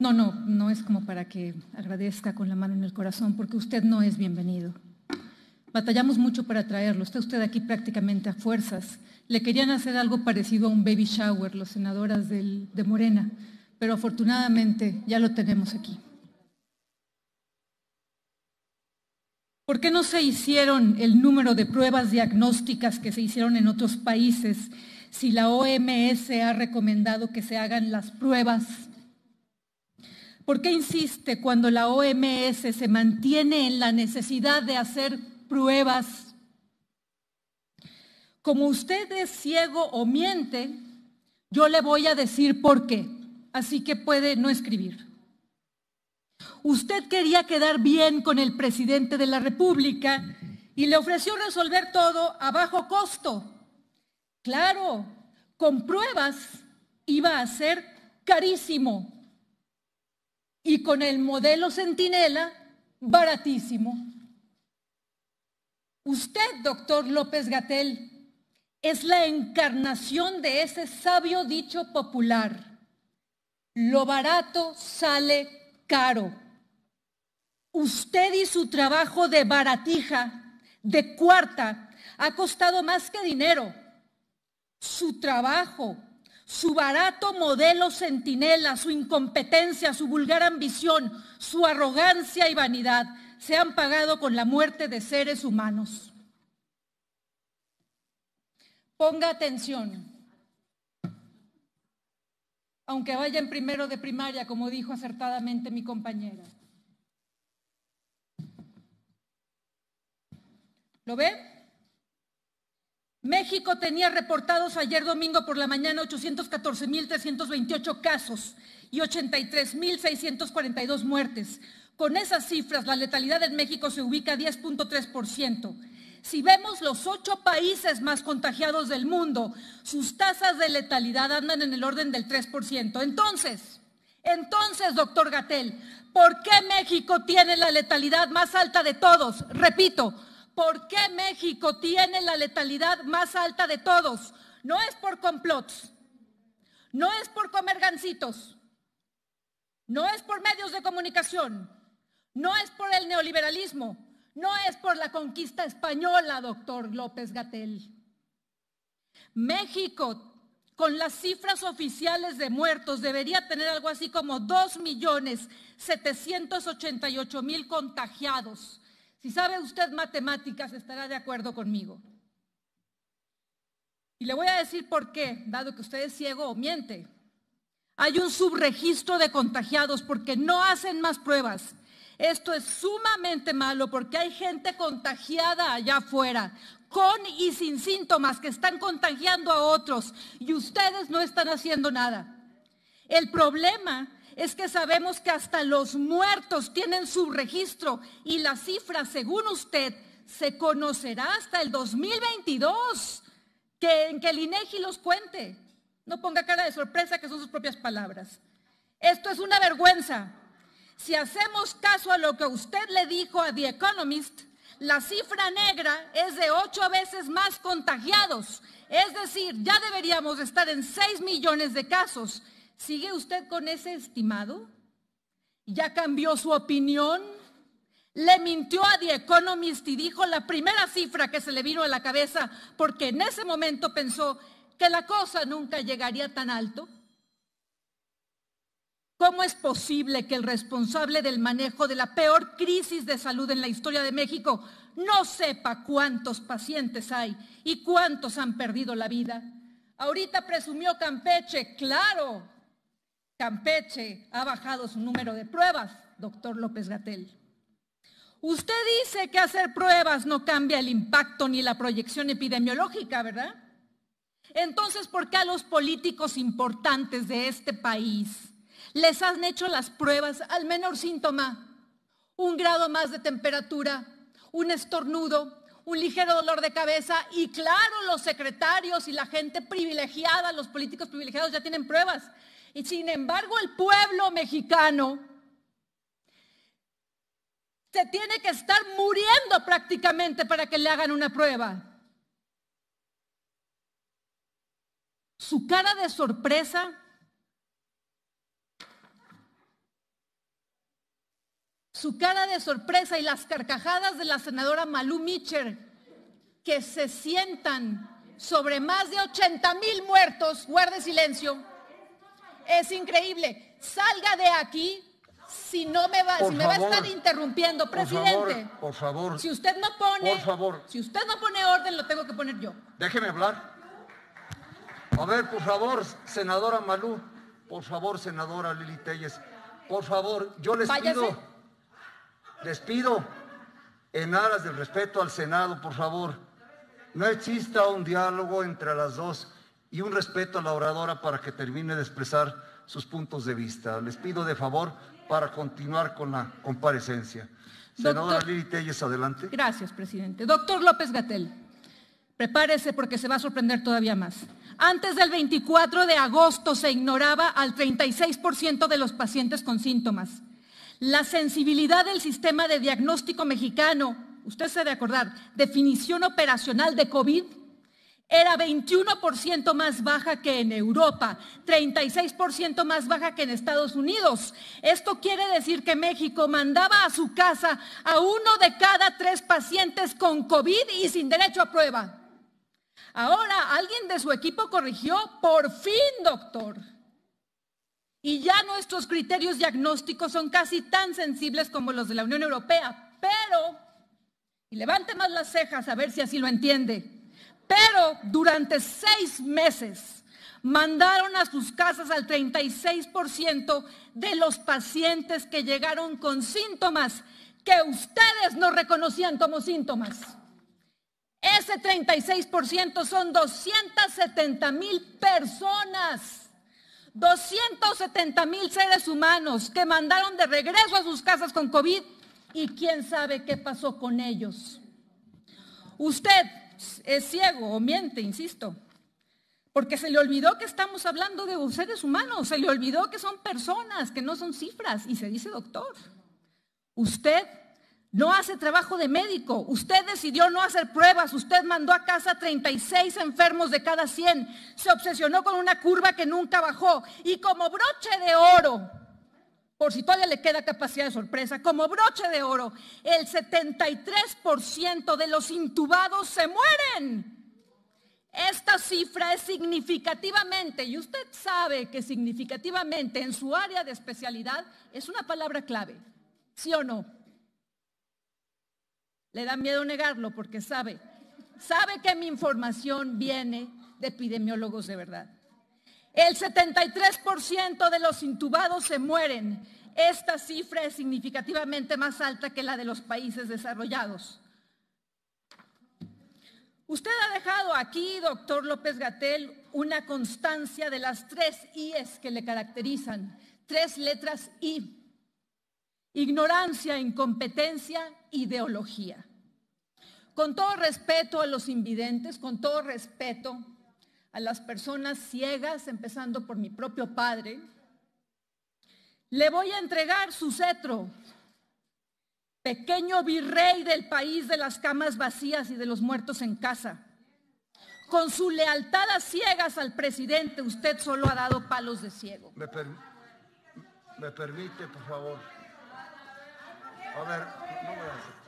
No, no, no es como para que agradezca con la mano en el corazón, porque usted no es bienvenido. Batallamos mucho para traerlo. Está usted aquí prácticamente a fuerzas. Le querían hacer algo parecido a un baby shower, los senadoras de Morena, pero afortunadamente ya lo tenemos aquí. ¿Por qué no se hicieron el número de pruebas diagnósticas que se hicieron en otros países si la OMS ha recomendado que se hagan las pruebas ¿Por qué insiste cuando la OMS se mantiene en la necesidad de hacer pruebas? Como usted es ciego o miente, yo le voy a decir por qué, así que puede no escribir. Usted quería quedar bien con el presidente de la República y le ofreció resolver todo a bajo costo. Claro, con pruebas iba a ser carísimo y con el modelo Centinela, baratísimo. Usted, doctor López Gatel, es la encarnación de ese sabio dicho popular. Lo barato sale caro. Usted y su trabajo de baratija, de cuarta, ha costado más que dinero. Su trabajo, su barato modelo centinela, su incompetencia, su vulgar ambición, su arrogancia y vanidad se han pagado con la muerte de seres humanos. Ponga atención, aunque vaya en primero de primaria, como dijo acertadamente mi compañera. ¿Lo ve? México tenía reportados ayer domingo por la mañana 814.328 casos y 83.642 muertes. Con esas cifras, la letalidad en México se ubica a 10.3%. Si vemos los ocho países más contagiados del mundo, sus tasas de letalidad andan en el orden del 3%. Entonces, entonces, doctor Gatel, ¿por qué México tiene la letalidad más alta de todos? Repito, por qué México tiene la letalidad más alta de todos. No es por complots, no es por comer gancitos, no es por medios de comunicación, no es por el neoliberalismo, no es por la conquista española, doctor López Gatel. México, con las cifras oficiales de muertos, debería tener algo así como 2.788.000 contagiados. Si sabe usted matemáticas, estará de acuerdo conmigo. Y le voy a decir por qué, dado que usted es ciego o miente. Hay un subregistro de contagiados porque no hacen más pruebas. Esto es sumamente malo porque hay gente contagiada allá afuera, con y sin síntomas, que están contagiando a otros y ustedes no están haciendo nada. El problema es que sabemos que hasta los muertos tienen su registro y la cifra, según usted, se conocerá hasta el 2022. Que, en que el INEGI los cuente. No ponga cara de sorpresa que son sus propias palabras. Esto es una vergüenza. Si hacemos caso a lo que usted le dijo a The Economist, la cifra negra es de ocho veces más contagiados. Es decir, ya deberíamos estar en 6 millones de casos ¿Sigue usted con ese estimado? ¿Ya cambió su opinión? Le mintió a The Economist y dijo la primera cifra que se le vino a la cabeza porque en ese momento pensó que la cosa nunca llegaría tan alto. ¿Cómo es posible que el responsable del manejo de la peor crisis de salud en la historia de México no sepa cuántos pacientes hay y cuántos han perdido la vida? Ahorita presumió Campeche, claro, Campeche ha bajado su número de pruebas, doctor López Gatel. Usted dice que hacer pruebas no cambia el impacto ni la proyección epidemiológica, ¿verdad? Entonces, ¿por qué a los políticos importantes de este país les han hecho las pruebas al menor síntoma? Un grado más de temperatura, un estornudo, un ligero dolor de cabeza y claro, los secretarios y la gente privilegiada, los políticos privilegiados ya tienen pruebas. Y sin embargo el pueblo mexicano se tiene que estar muriendo prácticamente para que le hagan una prueba. Su cara de sorpresa. Su cara de sorpresa y las carcajadas de la senadora Malú Mitchell, que se sientan sobre más de 80 mil muertos, guarde silencio, es increíble. Salga de aquí si no me va, me va a estar interrumpiendo, presidente. Por favor, Si usted no pone, si usted no pone orden, lo tengo que poner yo. Déjeme hablar. A ver, por favor, senadora Malú, por favor, senadora Lili Telles, por favor, yo les pido, les pido, en aras del respeto al Senado, por favor, no exista un diálogo entre las dos y un respeto a la oradora para que termine de expresar sus puntos de vista. Les pido de favor para continuar con la comparecencia. Senadora Doctor, Telles, adelante. Gracias, presidente. Doctor López Gatel, prepárese porque se va a sorprender todavía más. Antes del 24 de agosto se ignoraba al 36% de los pacientes con síntomas. La sensibilidad del sistema de diagnóstico mexicano, usted se de acordar, definición operacional de COVID, era 21% más baja que en Europa, 36% más baja que en Estados Unidos. Esto quiere decir que México mandaba a su casa a uno de cada tres pacientes con COVID y sin derecho a prueba. Ahora alguien de su equipo corrigió, por fin, doctor. Y ya nuestros criterios diagnósticos son casi tan sensibles como los de la Unión Europea, pero, y levante más las cejas a ver si así lo entiende, pero durante seis meses mandaron a sus casas al 36% de los pacientes que llegaron con síntomas que ustedes no reconocían como síntomas. Ese 36% son 270 mil personas. 270 mil seres humanos que mandaron de regreso a sus casas con COVID y quién sabe qué pasó con ellos. Usted es ciego o miente, insisto. Porque se le olvidó que estamos hablando de seres humanos, se le olvidó que son personas, que no son cifras, y se dice doctor. Usted no hace trabajo de médico, usted decidió no hacer pruebas, usted mandó a casa 36 enfermos de cada 100, se obsesionó con una curva que nunca bajó y como broche de oro por si todavía le queda capacidad de sorpresa, como broche de oro, el 73% de los intubados se mueren. Esta cifra es significativamente, y usted sabe que significativamente en su área de especialidad es una palabra clave, ¿sí o no? Le da miedo negarlo porque sabe, sabe que mi información viene de epidemiólogos de verdad. El 73% de los intubados se mueren. Esta cifra es significativamente más alta que la de los países desarrollados. Usted ha dejado aquí, doctor López Gatel, una constancia de las tres I's que le caracterizan, tres letras I. Ignorancia, incompetencia, ideología. Con todo respeto a los invidentes, con todo respeto a las personas ciegas, empezando por mi propio padre, le voy a entregar su cetro, pequeño virrey del país de las camas vacías y de los muertos en casa. Con su lealtad a ciegas al presidente, usted solo ha dado palos de ciego. Me, permite, por favor. A ver, no me